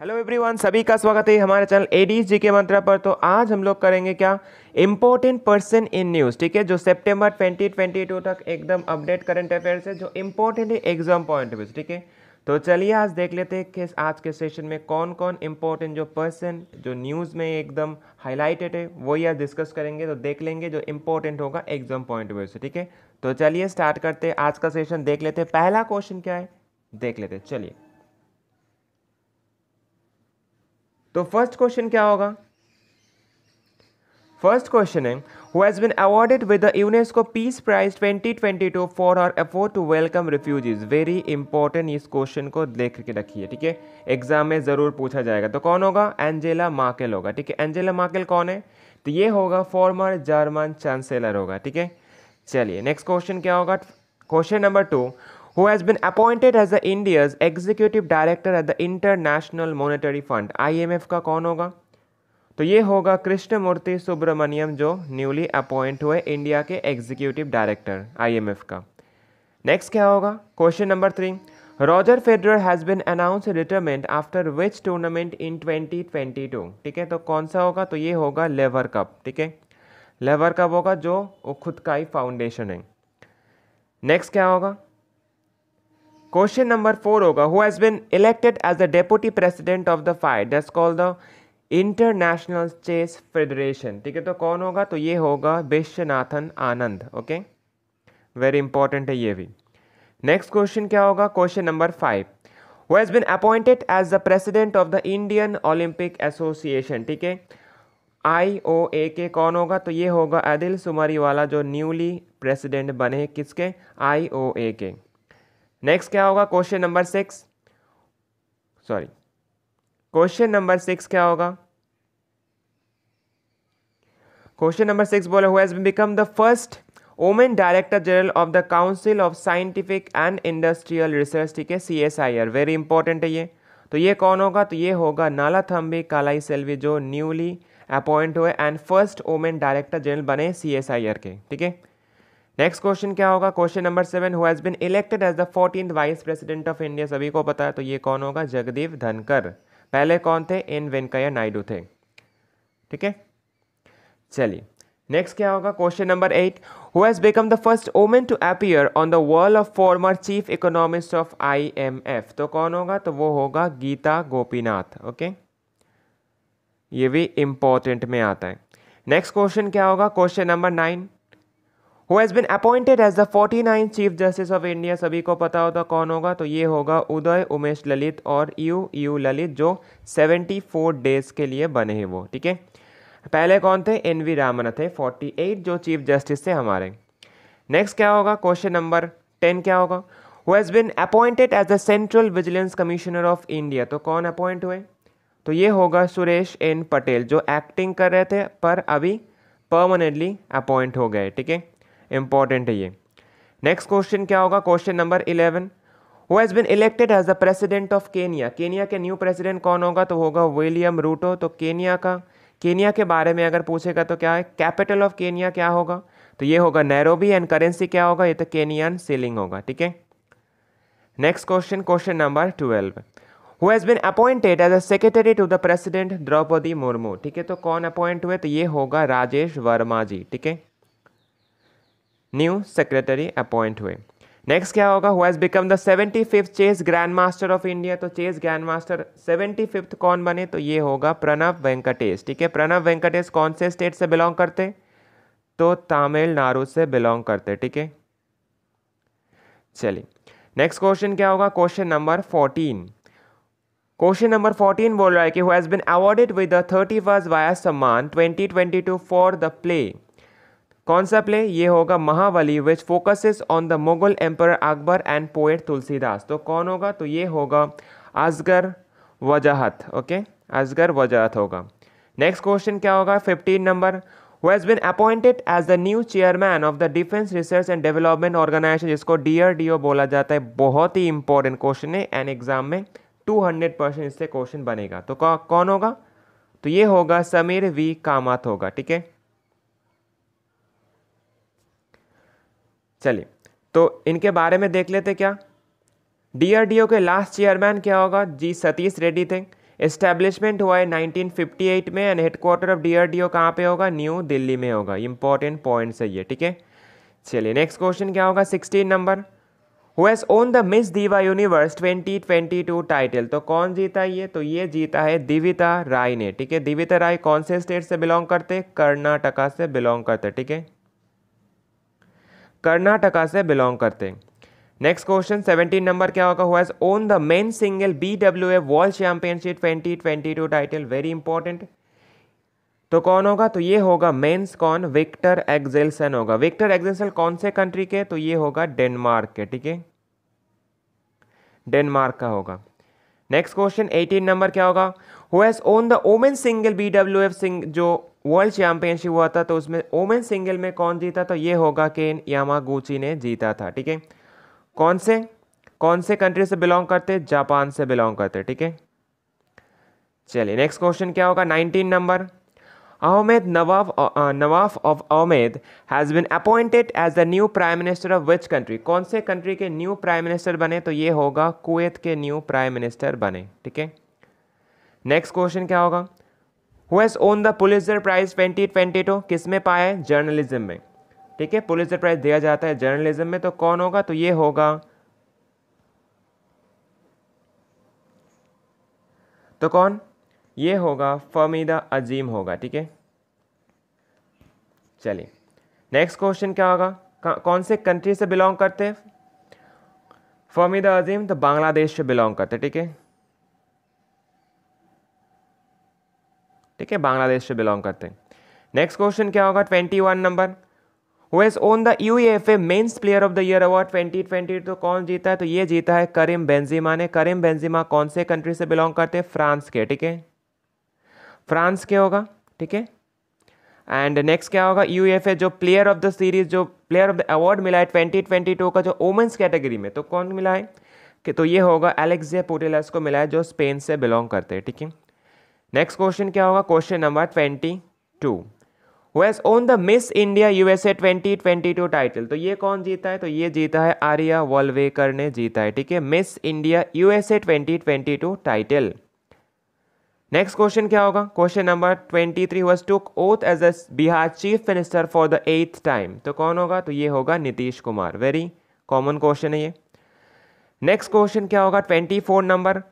Hello everyone सभी का स्वागत है हमारे चैनल एडीज जी के मंत्रा पर तो आज हम लोग करेंगे क्या इम्पोर्टेंट पर्सन इन न्यूज़ ठीक है जो सितंबर 2022 तक एकदम अपडेट करंट अफेयर्स है जो इम्पोर्टेंट है एग्जाम पॉइंट ऑफ व्यू ठीक है तो चलिए आज देख लेते हैं कि आज के सेशन में कौन कौन इम्पोर्टेंट जो पर्सन जो न्यूज़ में एकदम हाईलाइटेड है वही आज डिस्कस करेंगे तो देख लेंगे जो इम्पोर्टेंट होगा एग्जाम पॉइंट ऑफ व्यू से ठीक है तो चलिए स्टार्ट करते हैं आज का सेशन देख लेते हैं पहला क्वेश्चन क्या है देख लेते चलिए तो फर्स्ट क्वेश्चन क्या होगा फर्स्ट क्वेश्चन है who has been awarded with the UNESCO peace prize 2022 for her effort to welcome refugees very important इस क्वेश्चन को देख के रखिए ठीक है एग्जाम में ज़रूर पूछा जाएगा तो कौन होगा एंजेला मार्केल होगा ठीक है एंजेला मार्केल कौन है तो ये होगा फॉर्मर जर्मन चांसेलर होगा ठीक है चलिए नेक्स्ट क्वेश्चन क्या होगा question number two who has been appointed as the India's executive director at the International Monetary Fund IMF का कौन होगा तो ये होगा कृष्णमूर्ति सुब्रमण्यम जो न्यूली अपॉइंट हुए इंडिया के एग्जीक्यूटिव डायरेक्टर आईएमएफ का नेक्स्ट क्या होगा question number three Roger Federer has been announce retirement after which tournament in 2022 ठीक है तो कौन सा होगा तो ये होगा लेवर कप ठीक है लेवर कप होगा जो खुद का ही फाउंडेशन है नेक्स्ट क्या होगा क्वेश्चन नंबर फोर होगा who has been elected as the deputy president of the FIDE that's call the International Chess Federation ठीक है तो कौन होगा तो ये होगा Viswanathan Anand okay very important है ये भी नेक्स्ट क्वेश्चन क्या होगा question number five who has been appointed as the president of the Indian Olympic Association ठीक है आई ओ ए के कौन होगा तो ये होगा आदिल सुमारी वाला जो न्यूली प्रेसिडेंट बने किसके आई ओ ए के नेक्स्ट क्या होगा question number six sorry question number six क्या होगा क्वेश्चन नंबर सिक्स बोला who become the first woman director general of the Council of Scientific and Industrial Research ठीक है C S I R very important है ये तो ये कौन होगा तो ये होगा नाला थम्बी कालाई सेल्वी जो न्यूली अपॉइंट हुए and first woman director general बने सी एस आई आर के ठीक है नेक्स्ट क्वेश्चन क्या होगा question number seven who has been elected as the fourteen vice president of India सभी को पता है तो ये कौन होगा जगदीप धनकर पहले कौन थे एन वेंकैया नायडू थे ठीक है चलिए नेक्स्ट क्या होगा question number eight who has become the first women to appear on the world of former chief economist of IMF तो कौन होगा तो वो होगा गीता गोपीनाथ ओके ये भी इम्पोर्टेंट में आता है नेक्स्ट क्वेश्चन क्या होगा question number nine who has been appointed as the forty nine chief justice of India सभी को पता होता कौन होगा तो ये होगा उदय उमेश ललित और यू यू ललित जो सेवेंटी फोर डेज के लिए बने हैं वो ठीक है पहले कौन थे एन वी रामन थे फोर्टी एट जो चीफ जस्टिस थे हमारे नेक्स्ट क्या होगा क्वेश्चन नंबर टेन क्या होगा who has been appointed as the Central Vigilance Commissioner of India तो कौन अपॉइंट हुए तो ये होगा सुरेश एन पटेल जो एक्टिंग कर रहे थे पर अभी परमानेंटली अपॉइंट हो गए ठीक है इंपॉर्टेंट है ये नेक्स्ट क्वेश्चन क्या होगा question number eleven who has been elected as the president of Kenya Kenya के न्यू प्रेसिडेंट कौन होगा तो होगा विलियम रूटो तो केनिया का केनिया के बारे में अगर पूछेगा तो क्या है कैपिटल ऑफ केनिया क्या होगा तो ये होगा नैरोबी एंड करेंसी क्या होगा ये तो केनियन सीलिंग होगा ठीक है next question question number twelve who has been appointed as a secretary to the president Droupadi Murmu ठीक है तो कौन अपॉइंट हुए तो ये होगा राजेश वर्मा जी ठीक है न्यू सेक्रेटरी अपॉइंट हुए नेक्स्ट क्या होगा who has become the seventy fifth chess grandmaster of India तो chess grandmaster seventy fifth कौन बने तो ये होगा प्रणव वेंकटेश ठीक है प्रणव वेंकटेश कौन से स्टेट से बिलोंग करते तो तमिलनाडु से बिलोंग करते ठीक है चलिए नेक्स्ट क्वेश्चन क्या होगा question number fourteen question number fourteen बोल रहा है कि who has been awarded with the thirty first Vyas Samman twenty twenty two for the play कौन सा प्ले ये होगा Mahabali which focuses on the Mughal emperor Akbar and poet Tulsidas तो कौन होगा तो ये होगा असगर वजाहत ओके असगर वजाहत होगा नेक्स्ट क्वेश्चन क्या होगा fifteen number who has been appointed as the new chairman of the Defence Research and Development Organisation जिसको डी बोला जाता है बहुत ही इंपॉर्टेंट क्वेश्चन है एंड एग्जाम में 200 परसेंट इससे क्वेश्चन बनेगा तो कौन होगा तो ये होगा समीर वी कामत होगा ठीक है चलिए तो इनके बारे में देख लेते क्या डीआरडीओ के लास्ट चेयरमैन क्या होगा जी सतीश रेड्डी थे इस्टेब्लिशमेंट हुआ है 1958 में एंड हेडक्वार्टर ऑफ डीआरडीओ कहाँ पे होगा न्यू दिल्ली में होगा इंपॉर्टेंट पॉइंट्स है ये ठीक है चलिए नेक्स्ट क्वेश्चन क्या होगा 16 number who has won the Miss Diva Universe 2022 title तो कौन जीता ये तो ये जीता है दिविता राय ने ठीक है दिविता राय कौन से स्टेट से बिलोंग करते कर्नाटका से बिलोंग करते ठीक है कर्नाटका से बिलोंग करते हैं नेक्स्ट क्वेश्चन सेवेंटीन नंबर क्या होगा who won the men single B W A world championship twenty twenty two title very important तो कौन होगा तो ये होगा मेन्स कौन विक्टर एग्जेल्सन होगा विक्टर एग्जेल्सन कौन से कंट्री के तो ये होगा डेनमार्क के ठीक है डेनमार्क का होगा नेक्स्ट क्वेश्चन एटीन नंबर क्या होगा who's won the women single B W F सिंग जो वर्ल्ड चैंपियनशिप हुआ था तो उसमें ओमेन सिंगल में कौन जीता तो ये होगा केन यामागुची ने जीता था ठीक है कौन से कौन से कंट्री से बिलोंग करते जापान से बिलोंग करते ठीक है चलिए नेक्स्ट क्वेश्चन क्या होगा nineteen number Ahmed Nawab Nawab of Ahmed has been appointed as the new prime minister of which country कौन से कंट्री के न्यू प्राइम मिनिस्टर बने तो ये होगा कुवैत के न्यू प्राइम मिनिस्टर बने ठीक है नेक्स्ट क्वेश्चन क्या होगा who won the Pulitzer prize twenty twenty two किस में पाया है जर्नलिज्म में ठीक है पुलिसर प्राइज दिया जाता है जर्नलिज्म में तो कौन होगा तो ये होगा तो कौन ये होगा फमीदा अजीम होगा ठीक है चलिए नेक्स्ट क्वेश्चन क्या होगा कौन से कंट्री से बिलोंग करते हैं फमीदा अजीम तो बांग्लादेश से बिलोंग करते ठीक है ठीक है बांग्लादेश से बिलोंग करते हैं नेक्स्ट क्वेश्चन क्या होगा twenty one number who has won the U F A men's player of the year award twenty twenty तो कौन जीता है तो ये जीता है करीम बेंजिमा ने करीम बेंजिमा कौन से कंट्री से बिलोंग करते हैं फ्रांस के ठीक है फ्रांस के होगा ठीक है एंड नेक्स्ट क्या होगा यू एफ ए जो प्लेयर ऑफ द सीरीज जो प्लेयर ऑफ द अवार्ड मिला है ट्वेंटी ट्वेंटी टू का जो ओमेंस कैटेगरी में तो कौन मिला है कि तो ये होगा एलेक्जिया पोटेलास को मिला है जो स्पेन से बिलोंग करते हैं ठीक है नेक्स्ट क्वेश्चन क्या होगा question number twenty two was won the Miss India USA twenty twenty two title तो ये कौन जीता है तो ये जीता है आर्या वॉलवेकर ने जीता है ठीक है Miss India USA twenty twenty two title next question क्या होगा question number twenty three was took oath as a Bihar chief minister for the eighth time तो कौन होगा तो ये होगा Nitish Kumar very common question है ये नेक्स्ट क्वेश्चन क्या होगा twenty four number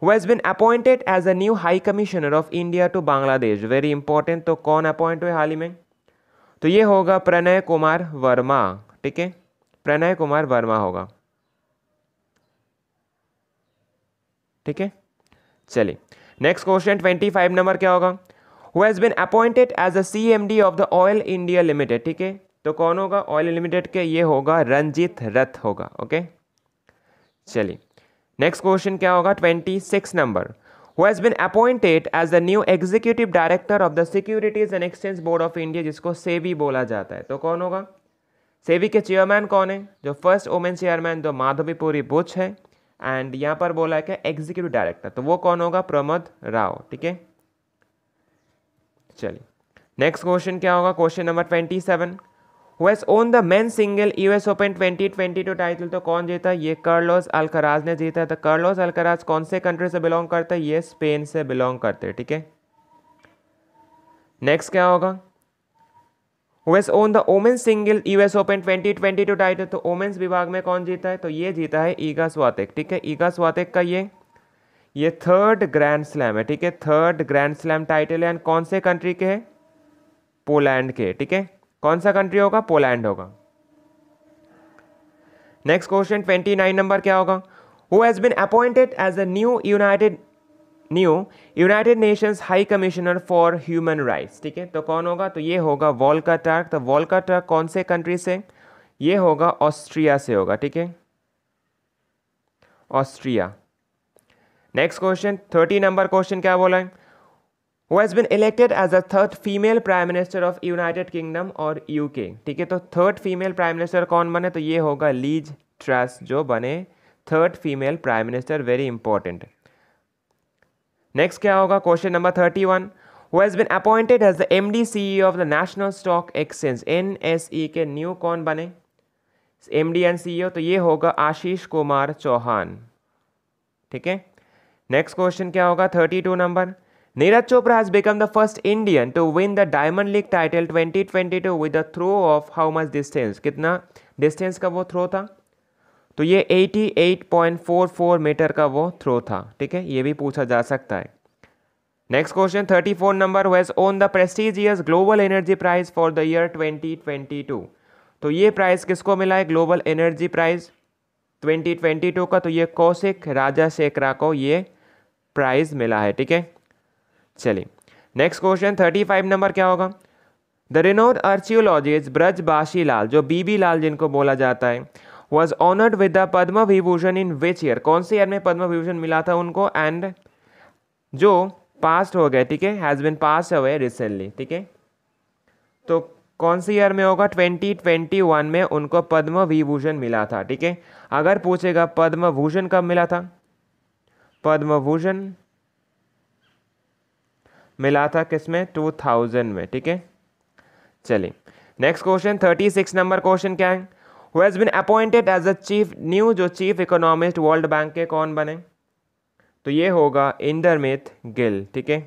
who has been appointed as the new High Commissioner of India to Bangladesh. Very important. तो कौन अपॉइंट हुए हाल ही में तो ये होगा प्रणय कुमार वर्मा ठीक है प्रणय कुमार वर्मा होगा ठीक है चलिए next question twenty five number क्या होगा who has been appointed as a C M D of the Oil India Limited ठीक है तो कौन होगा ऑयल लिमिटेड के ये होगा रंजीत रथ होगा ओके चलिए नेक्स्ट क्वेश्चन क्या होगा twenty six number who has been appointed as the new executive director of the Securities and Exchange Board of India जिसको सेबी बोला जाता है तो कौन होगा सेबी के चेयरमैन कौन है जो फर्स्ट वोमेन चेयरमैन जो माधवीपुरी बुच है एंड यहाँ पर बोला है क्या एग्जीक्यूटिव डायरेक्टर तो वो कौन होगा प्रमोद राव ठीक है चलिए नेक्स्ट क्वेश्चन क्या होगा question number twenty seven was won the men single US Open 2022 title तो कौन जीता है ये कर्लोस अल्कराज ने जीता है तो कार्लोस अल्कराज कौन से कंट्री से बिलोंग करते है ये स्पेन से बिलोंग करते हैं ठीक है नेक्स्ट क्या होगा was won the women single US Open 2022 title तो ओमेन्स विभाग में कौन जीता है तो ये जीता है ईगा स्वातिक ठीक है ईगा स्वातिक का ये ये थर्ड ग्रैंड स्लैम है ठीक है थर्ड ग्रैंड स्लैम टाइटल है एंड कौन से कंट्री के है पोलैंड के ठीक है कौन सा कंट्री होगा पोलैंड होगा next question twenty nine number क्या होगा who has been appointed as a new United new United Nations high commissioner for human rights ठीक है तो कौन होगा तो ये होगा वॉलका टर्क तो वॉलका टर्क कौन से कंट्री से ये होगा ऑस्ट्रिया से होगा ठीक है Austria next question thirty number question क्या बोला है who has elected as as the third female prime minister of united kingdom or uk ठीक है तो थर्ड फीमेल प्राइम मिनिस्टर कौन बने तो ये होगा लीज ट्रस जो बने third female prime minister very important next क्या होगा क्वेश्चन नंबर थर्टी वन वो has been appointed as the M D C E of the national stock exchange N S E के न्यू कौन बने M D and C E तो ये होगा आशीष कुमार चौहान ठीक है नेक्स्ट क्वेश्चन क्या होगा thirty two number Neeraj Chopra has become the first Indian to win the Diamond League title 2022 with a throw of how much distance? कितना डिस्टेंस का वो थ्रो था तो ये 88.44 मीटर का वो थ्रो था ठीक है ये भी पूछा जा सकता है next question 34 number who's won the prestigious global energy prize for the year 2022 तो ये प्राइज किसको मिला है ग्लोबल एनर्जी प्राइज 2022 का तो ये कौशिक राजा शेखरा को ये प्राइज मिला है ठीक है चलिए next question thirty five number क्या होगा the renowned archaeologist Braj Bashi Lal जो बीबी लाल जिनको बोला जाता है was honoured with the Padma Vibhushan in which year कौन से ईयर में पद्म विभूषण मिला था उनको एंड जो पास्ट हो गए ठीक है has been pass away recently ठीक है तो कौन से ईयर में होगा ट्वेंटी ट्वेंटी वन में उनको पद्म विभूषण मिला था ठीक है अगर पूछेगा पद्म भूषण कब मिला था पद्म भूषण मिला था किस में टू थाउजेंड में ठीक है चलिए next question thirty six number question क्या है who has been appointed as a chief new जो चीफ इकोनॉमिस्ट वर्ल्ड बैंक के कौन बने तो ये होगा इंदरमित गिल ठीक है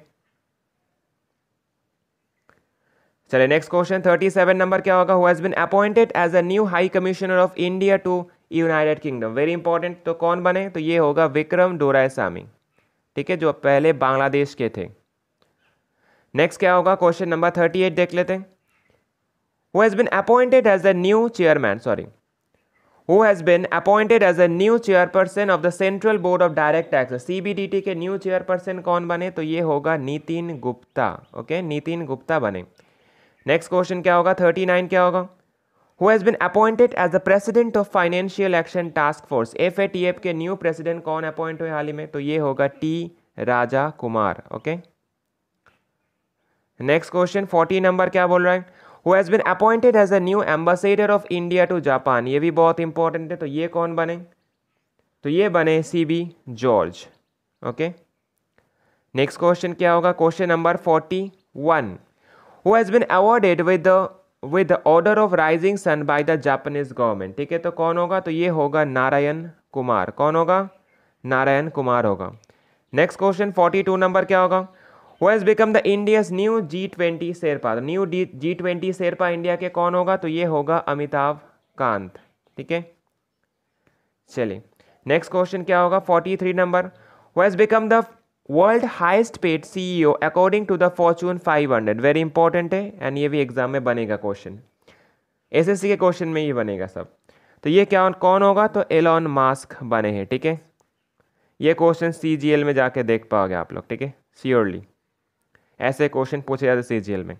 चले next question thirty seven number क्या होगा who has been appointed as a new high commissioner of India to United Kingdom very important तो कौन बने तो ये होगा विक्रम डोरायसामी ठीक है जो पहले बांग्लादेश के थे नेक्स्ट क्या होगा क्वेश्चन नंबर थर्टी एट देख लेते हैं who has been appointed as the new chairman sorry who has been appointed as a new chairperson of the central board of direct tax T के न्यू चेयरपर्सन कौन बने तो ये होगा Nitin Gupta okay Nitin Gupta बने नेक्स्ट क्वेश्चन क्या होगा थर्टी नाइन क्या होगा who has been appointed as the president of financial action task force F A T F के न्यू प्रेसिडेंट कौन अपॉइंट हुए हाल ही में तो ये होगा T Raja Kumar okay okay? Next question forty number क्या बोल रहा है who has been appointed as a new ambassador of India to Japan ये भी बहुत इंपॉर्टेंट है तो ये कौन बने तो ये बने C B George okay next question क्या होगा question number forty one who has been awarded with with the order of rising sun by the Japanese government ठीक है तो कौन होगा तो ये होगा नारायण कुमार कौन होगा नारायण कुमार होगा next question forty two number क्या होगा वो has become the India's new G twenty sherpa new G twenty sherpa India के कौन होगा तो ये होगा अमिताभ कांत ठीक है चलिए नेक्स्ट क्वेश्चन क्या होगा फोर्टी थ्री नंबर वो has become the world highest paid CEO according to the Fortune five hundred very important है एंड ये भी एग्जाम में बनेगा क्वेश्चन एसएससी के क्वेश्चन में ये बनेगा सब तो ये क्या कौन होगा तो एलॉन मास्क बने हैं ठीक है ये क्वेश्चन सीजीएल में जाके देख पाओगे आप लोग ठीक है श्योरली ऐसे क्वेश्चन पूछे जाते सी जी एल में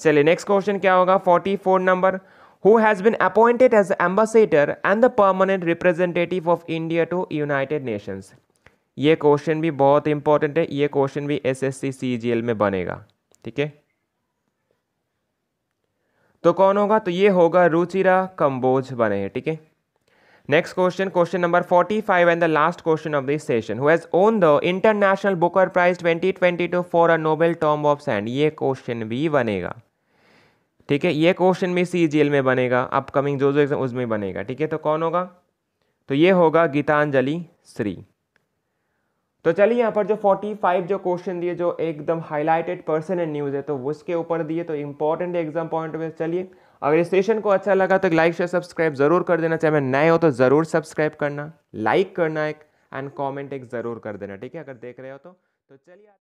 चलिए नेक्स्ट क्वेश्चन क्या होगा forty four number who has been appointed as ambassador and the permanent representative of India to United Nations ये क्वेश्चन भी बहुत इंपॉर्टेंट है ये क्वेश्चन भी S S C C G L में बनेगा ठीक है तो कौन होगा तो ये होगा रुचिरा कंबोज बने ठीक है Next question, question number 45 and the last question of this session. Who has won the International Booker Prize 2022 for a novel tomb of sand ये क्वेश्चन भी बनेगा ठीक है ये क्वेश्चन भी सी जी में बनेगा अपकमिंग जो जो एग्जाम उसमें बनेगा ठीक है तो कौन होगा तो ये होगा गीतांजलि श्री तो चलिए यहाँ पर जो 45 जो क्वेश्चन दिए जो एकदम हाईलाइटेड पर्सन एंड न्यूज़ है तो उसके ऊपर दिए तो इंपॉर्टेंट एग्जाम पॉइंट में चलिए अगर इस सेशन को अच्छा लगा तो लाइक शेयर सब्सक्राइब ज़रूर कर देना चाहे मैं नए हो तो ज़रूर सब्सक्राइब करना लाइक करना एक एंड कमेंट एक ज़रूर कर देना ठीक है अगर देख रहे हो तो तो चलिए